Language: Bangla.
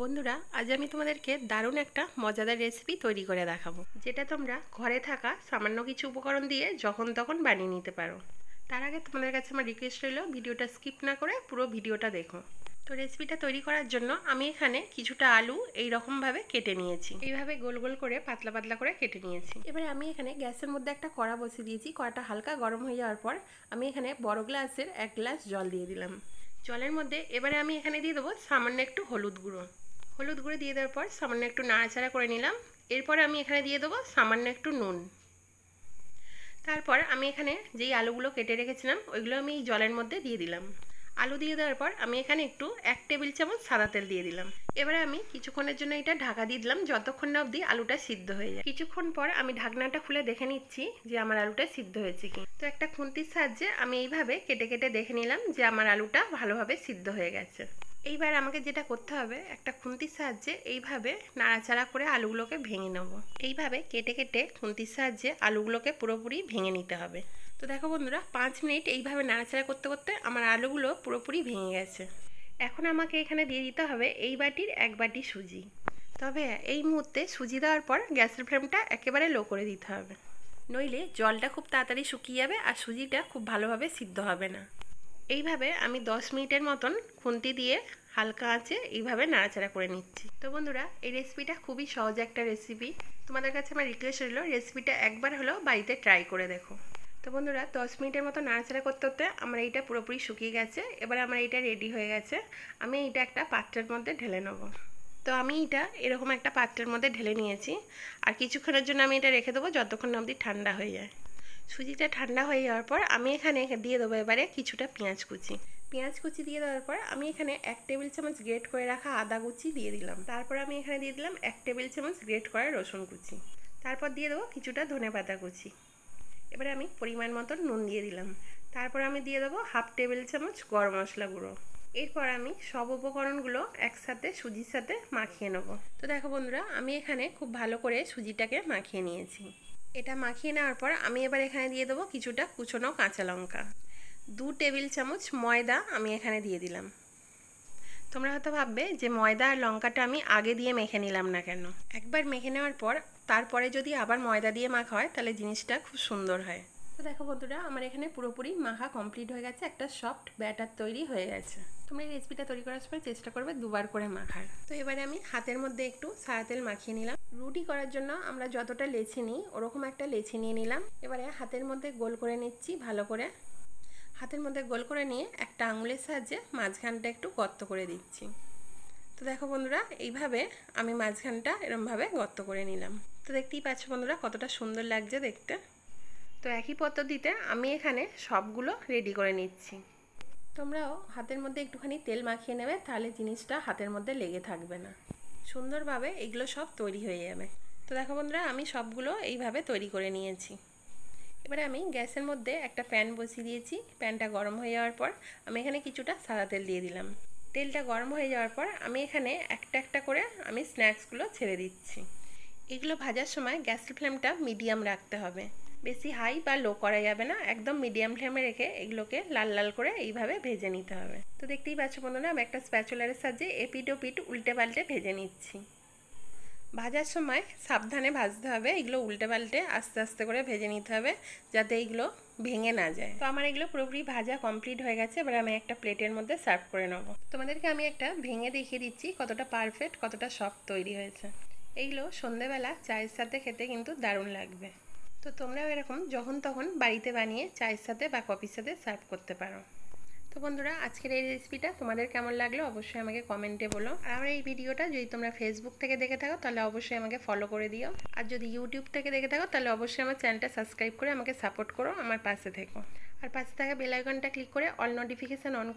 বন্ধুরা আজ আমি তোমাদেরকে দারুণ একটা মজাদার রেসিপি তৈরি করে দেখাবো যেটা তোমরা ঘরে থাকা সামান্য কিছু উপকরণ দিয়ে যখন তখন বানিয়ে নিতে পারো তার আগে তোমাদের কাছে আমার রিকোয়েস্ট রইল ভিডিওটা স্কিপ না করে পুরো ভিডিওটা দেখো তো রেসিপিটা তৈরি করার জন্য আমি এখানে কিছুটা আলু এই রকমভাবে কেটে নিয়েছি এইভাবে গোল গোল করে পাতলা পাতলা করে কেটে নিয়েছি এবারে আমি এখানে গ্যাসের মধ্যে একটা কড়া বসিয়ে দিয়েছি কড়াটা হালকা গরম হয়ে যাওয়ার পর আমি এখানে বড় গ্লাসের এক গ্লাস জল দিয়ে দিলাম জলের মধ্যে এবারে আমি এখানে দিয়ে দেবো সামান্য একটু হলুদ গুঁড়ো হলুদ গুঁড়ো দিয়ে দেওয়ার পর সামান্য একটু নাড়াচাড়া করে নিলাম এরপরে আমি এখানে দিয়ে দেবো সামান্য একটু নুন তারপর আমি এখানে যেই আলুগুলো কেটে রেখেছিলাম ওইগুলো আমি এই জলের মধ্যে দিয়ে দিলাম আলু দিয়ে দেওয়ার পর আমি এখানে একটু এক টেবিল চামচ সাদা তেল দিয়ে দিলাম এবারে আমি কিছুক্ষণের জন্য এটা ঢাকা দিয়ে দিলাম যতক্ষণ না অবধি আলুটা সিদ্ধ হয়ে যায় কিছুক্ষণ পর আমি ঢাকনাটা খুলে দেখে নিচ্ছি যে আমার আলুটা সিদ্ধ হয়েছে কি তো একটা খুন্তির সাহায্যে আমি এইভাবে কেটে কেটে দেখে নিলাম যে আমার আলুটা ভালোভাবে সিদ্ধ হয়ে গেছে এইবার আমাকে যেটা করতে হবে একটা খুন্তির সাহায্যে এইভাবে নাড়াচাড়া করে আলুগুলোকে ভেঙে নেব এইভাবে কেটে কেটে খুন্তির সাহায্যে আলুগুলোকে পুরোপুরি ভেঙে নিতে হবে তো দেখো বন্ধুরা পাঁচ মিনিট এইভাবে নাড়াচাড়া করতে করতে আমার আলুগুলো পুরোপুরি ভেঙে গেছে এখন আমাকে এখানে দিয়ে দিতে হবে এই বাটির এক বাটি সুজি তবে এই মুহূর্তে সুজি দেওয়ার পর গ্যাসের ফ্লেমটা একেবারে লো করে দিতে হবে নইলে জলটা খুব তাড়াতাড়ি শুকিয়ে যাবে আর সুজিটা খুব ভালোভাবে সিদ্ধ হবে না এইভাবে আমি 10 মিনিটের মতন খুন্তি দিয়ে হালকা আঁচে এইভাবে নাড়াচাড়া করে নিচ্ছি তো বন্ধুরা এই রেসিপিটা খুবই সহজ একটা রেসিপি তোমাদের কাছে আমার রিকোয়েস্ট রইল রেসিপিটা একবার হলেও বাড়িতে ট্রাই করে দেখো তো বন্ধুরা দশ মিনিটের মতো নাড়াচাড়া করতে করতে আমার এইটা পুরোপুরি শুকিয়ে গেছে এবার আমার এইটা রেডি হয়ে গেছে আমি এইটা একটা পাত্রের মধ্যে ঢেলে নেব তো আমি এটা এরকম একটা পাত্রের মধ্যে ঢেলে নিয়েছি আর কিছুক্ষণের জন্য আমি এটা রেখে দেবো যতক্ষণ না অবধি ঠান্ডা হয়ে যায় সুজিটা ঠান্ডা হয়ে যাওয়ার পর আমি এখানে দিয়ে দেবো এবারে কিছুটা পেঁয়াজ কুচি পেঁয়াজ কুচি দিয়ে দেওয়ার পর আমি এখানে এক টেবিল চামচ গ্রেট করে রাখা আদা কুচি দিয়ে দিলাম তারপর আমি এখানে দিয়ে দিলাম এক টেবিল চামচ গ্রেট করা রসুন কুচি তারপর দিয়ে দেবো কিছুটা ধনে পাতা কুচি এবারে আমি পরিমাণ মতো নুন দিয়ে দিলাম তারপর আমি দিয়ে দেবো হাফ টেবিল চামচ গরম মশলা গুঁড়ো এরপর আমি সব উপকরণগুলো একসাথে সুজির সাথে মাখিয়ে নেবো তো দেখো বন্ধুরা আমি এখানে খুব ভালো করে সুজিটাকে মাখিয়ে নিয়েছি এটা মাখিয়ে নেওয়ার পর আমি এবার এখানে দিয়ে দেবো কিছুটা কুচনো কাঁচা লঙ্কা দু টেবিল চামচ ময়দা আমি এখানে দিয়ে দিলাম তোমরা হয়তো ভাববে যে ময়দা আর লঙ্কাটা আমি আগে দিয়ে মেখে নিলাম না কেন একবার মেখে নেওয়ার পর তারপরে যদি আবার ময়দা দিয়ে মাখা হয় তাহলে জিনিসটা খুব সুন্দর হয় তো দেখো বন্ধুরা আমার এখানে পুরোপুরি মাখা কমপ্লিট হয়ে গেছে একটা সফট ব্যাটার তৈরি হয়ে গেছে তোমরা এই রেসিপিটা তৈরি করার সময় চেষ্টা করবে দুবার করে মাখার তো এবারে আমি হাতের মধ্যে একটু সারা তেল মাখিয়ে নিলাম রুটি করার জন্য আমরা যতটা লেচি নিই ওরকম একটা লেচি নিয়ে নিলাম এবারে হাতের মধ্যে গোল করে নিচ্ছি ভালো করে হাতের মধ্যে গোল করে নিয়ে একটা আঙুলের সাহায্যে মাঝখানটা একটু গর্ত করে দিচ্ছি তো দেখো বন্ধুরা এইভাবে আমি মাঝখানটা এরমভাবে গর্ত করে নিলাম তো দেখতেই পাচ্ছ বন্ধুরা কতটা সুন্দর লাগছে দেখতে তো একই পদ্ধতিতে আমি এখানে সবগুলো রেডি করে নিচ্ছি তোমরাও হাতের মধ্যে একটুখানি তেল মাখিয়ে নেবে তাহলে জিনিসটা হাতের মধ্যে লেগে থাকবে না সুন্দরভাবে এগুলো সব তৈরি হয়ে যাবে তো দেখো বন্ধুরা আমি সবগুলো এইভাবে তৈরি করে নিয়েছি এবারে আমি গ্যাসের মধ্যে একটা প্যান বসিয়ে দিয়েছি প্যানটা গরম হয়ে যাওয়ার পর আমি এখানে কিছুটা সাদা তেল দিয়ে দিলাম তেলটা গরম হয়ে যাওয়ার পর আমি এখানে একটা একটা করে আমি স্ন্যাক্সগুলো ছেড়ে দিচ্ছি এগুলো ভাজার সময় গ্যাসের ফ্লেমটা মিডিয়াম রাখতে হবে বেশি হাই বা লো করা যাবে না একদম মিডিয়াম ফ্লেমে রেখে এগুলোকে লাল লাল করে এইভাবে ভেজে নিতে হবে তো দেখতেই পাচ্ছ বন্ধুরা আমি একটা স্প্যাচুলারের সাহায্যে এপিট ওপিট উল্টে পাল্টে ভেজে নিচ্ছি ভাজার সময় সাবধানে ভাজতে হবে এগুলো উল্টে পাল্টে আস্তে আস্তে করে ভেজে নিতে হবে যাতে এইগুলো ভেঙে না যায় তো আমার এগুলো পুরোপুরি ভাজা কমপ্লিট হয়ে গেছে এবার আমি একটা প্লেটের মধ্যে সার্ভ করে নেবো তোমাদেরকে আমি একটা ভেঙে দেখিয়ে দিচ্ছি কতটা পারফেক্ট কতটা সফট তৈরি হয়েছে এইগুলো সন্ধেবেলা চায়ের সাথে খেতে কিন্তু দারুণ লাগবে তো তোমরাও এরকম যখন তখন বাড়িতে বানিয়ে চায়ের সাথে বা কফির সাথে সার্ভ করতে পারো তো বন্ধুরা আজকের এই রেসিপিটা তোমাদের কেমন লাগলো অবশ্যই আমাকে কমেন্টে বলো আর আমার এই ভিডিওটা যদি তোমরা ফেসবুক থেকে দেখে থাকো তাহলে অবশ্যই আমাকে ফলো করে দিও আর যদি ইউটিউব থেকে দেখে থাকো তাহলে অবশ্যই আমার চ্যানেলটা সাবস্ক্রাইব করে আমাকে সাপোর্ট করো আমার পাশে থেকো আর পাশে থাকা বেল ক্লিক করে অল নোটিফিকেশান অন করে